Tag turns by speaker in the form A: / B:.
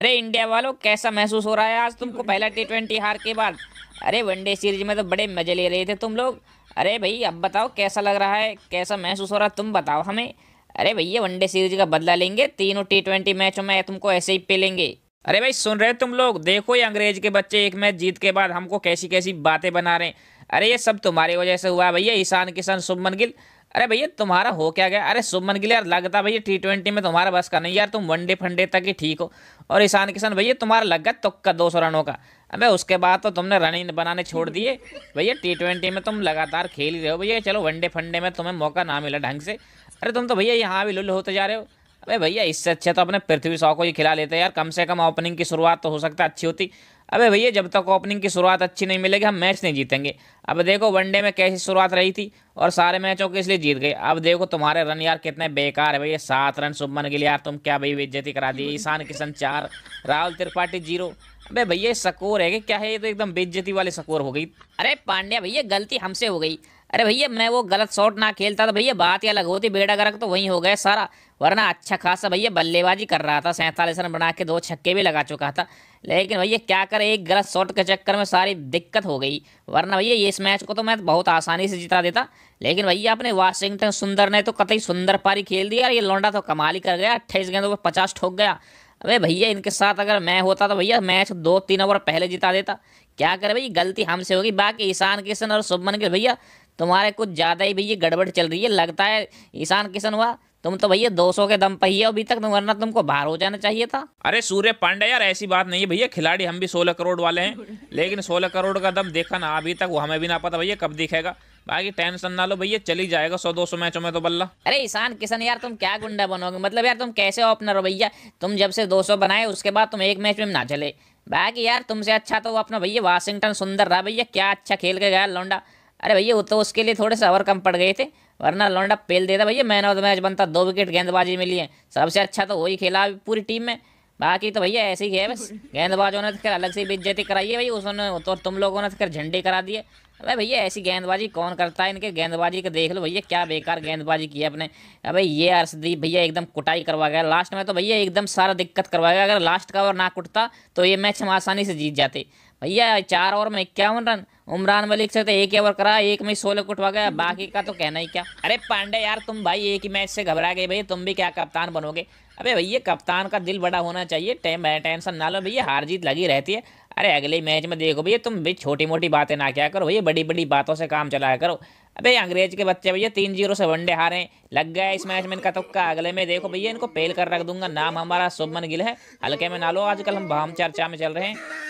A: अरे इंडिया वालों कैसा महसूस हो रहा है आज तुमको पहला टी ट्वेंटी हार के बाद अरे वनडे सीरीज में तो बड़े मजे ले रहे थे तुम लोग अरे भाई अब बताओ कैसा लग रहा है कैसा महसूस हो रहा है तुम बताओ हमें अरे भैया वनडे सीरीज का बदला लेंगे तीनों टी ट्वेंटी मैचों में तुमको ऐसे ही पे लेंगे अरे भाई सुन रहे तुम लोग देखो ये अंग्रेज के बच्चे एक मैच जीत के बाद हमको कैसी कैसी बातें बना रहे हैं अरे ये सब तुम्हारी वजह से हुआ है भैया ईशान किशन शुभमन गिल अरे भैया तुम्हारा हो क्या गया अरे शुभमन गिल यार लगता भैया टी ट्वेंटी में तुम्हारा बस का नहीं यार तुम वनडे फंडे तक ही ठीक हो और ईशान किशन भैया तुम्हारा लग गया तुक्का दो सौ रनों का अबे उसके बाद तो तुमने रनिंग बनाने छोड़ दिए भैया टी ट्वेंटी में तुम लगातार खेल ही रहे हो भैया चलो वनडे फंडे में तुम्हें मौका ना मिला ढंग से अरे तुम तो भैया यहाँ भी लुल होते जा रहे हो अरे भैया इससे अच्छा तो अपने पृथ्वी शॉ को ही खिला लेते यार कम से कम ओपनिंग की शुरुआत तो हो सकता अच्छी होती अबे भैया जब तक ओपनिंग की शुरुआत अच्छी नहीं मिलेगी हम मैच नहीं जीतेंगे अब देखो वनडे में कैसी शुरुआत रही थी और सारे मैचों के इसलिए जीत गए अब देखो तुम्हारे रन यार कितने बेकार है भैया सात रन शुभमन गिल यार तुम क्या भाई बेज्जती करा दी ईशान किशन चार राहुल त्रिपाठी जीरो अबे भैया स्कोर है कि क्या है ये तो एकदम बेज्जती वाली स्कोर हो गई अरे पांड्या भैया गलती हमसे हो गई अरे भैया मैं वो गलत शॉट ना खेलता तो भैया बात ही अलग होती बेड़ा गर्क तो वहीं हो गया सारा वरना अच्छा खासा भैया बल्लेबाजी कर रहा था सैंतालीस रन बना के दो छक्के भी लगा चुका था लेकिन भैया क्या करे एक गलत शॉट के चक्कर में सारी दिक्कत हो गई वरना भैया ये इस मैच को तो मैं बहुत आसानी से जिता देता लेकिन भैया अपने वाशिंगटन सुंदर ने तो कतई सुंदर पारी खेल दिया ये लौंडा तो कमाल ही कर गया अट्ठाईस गेंदों पर पचास ठोक गया अरे भैया इनके साथ अगर मैं होता तो भैया मैच दो तीन ओवर पहले जिता देता क्या करे भैया गलती हमसे होगी बाकी ईशान किशन और शुभमन के भैया तुम्हारे कुछ ज़्यादा ही भैया गड़बड़ चल रही है लगता है ईशान किशन हुआ तुम तो भैया सौ के दम पर ही अभी तक तो वरना तुमको बाहर हो जाना चाहिए था अरे सूर्य पांडे यार ऐसी बात नहीं है भैया खिलाड़ी हम भी सोलह करोड़ वाले हैं लेकिन सोलह करोड़ का दम देखा ना अभी तक वो हमें भी ना पता भैया कब दिखेगा बाकी टेंशन ना लो भैया चली जाएगा सौ दो सौ मैचों में तो बल्ला अरे ईशान किशन यार तुम क्या गुंडा बनोगे मतलब यार तुम कैसे ओपनर हो भैया तुम जब से दो सौ बनाए उसके बाद तुम एक मैच में ना चले बाकी यार तुमसे अच्छा तो वो अपना भैया वाशिंगटन सुंदर रहा भैया क्या अच्छा खेल के गया लौंडा अरे भैया वो तो उसके लिए थोड़े से और कम पड़ गए थे वरना लोंडा पेल देता भैया मैन ऑफ द मैच बनता दो विकेट गेंदबाजी मिली है सबसे अच्छा तो वही खेला अभी पूरी टीम में बाकी तो भैया ऐसे ही है बस गेंदबाजों ने तो खैर अलग से बेइज्जती कराई है भैया उसने तो तुम लोगों ने तो खैर झंडे करा दिए अबे भैया ऐसी गेंदबाजी कौन करता है इनके गेंदबाजी का देख लो भैया क्या बेकार गेंदबाजी की है अपने अबे ये अर्शदीप भैया एकदम कुटाई करवा गया लास्ट में तो भैया एकदम सारा दिक्कत करवा गया अगर लास्ट का ओवर ना कुटता तो ये मैच हम आसानी से जीत जाते भैया चार ओवर में इक्यावन रन उमरान मलिक से तो एक ओवर करा एक में सोलह कुटवा गया बाकी का तो कहना ही क्या अरे पांडे यार तुम भाई एक ही मैच से घबरा गए भैया तुम भी क्या कप्तान बनोगे अबे भैया कप्तान का दिल बड़ा होना चाहिए टेंशन ना लो भैया हार जीत लगी रहती है अरे अगले मैच में देखो भैया तुम भी छोटी मोटी बातें ना क्या करो भैया बड़ी बड़ी बातों से काम चलाया करो अबे अंग्रेज के बच्चे भैया तीन जीरो से वनडे हारे लग गया इस मैच में इनका तुक्का अगले में देखो भैया इनको पेल कर रख दूंगा नाम हमारा शुभमन गिल है हल्के में ना लो आजकल हम भाम चर्चा में चल रहे हैं